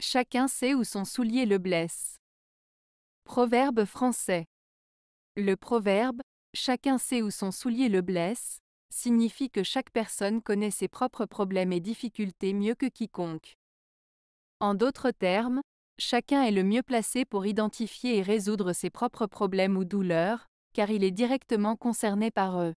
Chacun sait où son soulier le blesse. Proverbe français. Le proverbe Chacun sait où son soulier le blesse signifie que chaque personne connaît ses propres problèmes et difficultés mieux que quiconque. En d'autres termes, chacun est le mieux placé pour identifier et résoudre ses propres problèmes ou douleurs, car il est directement concerné par eux.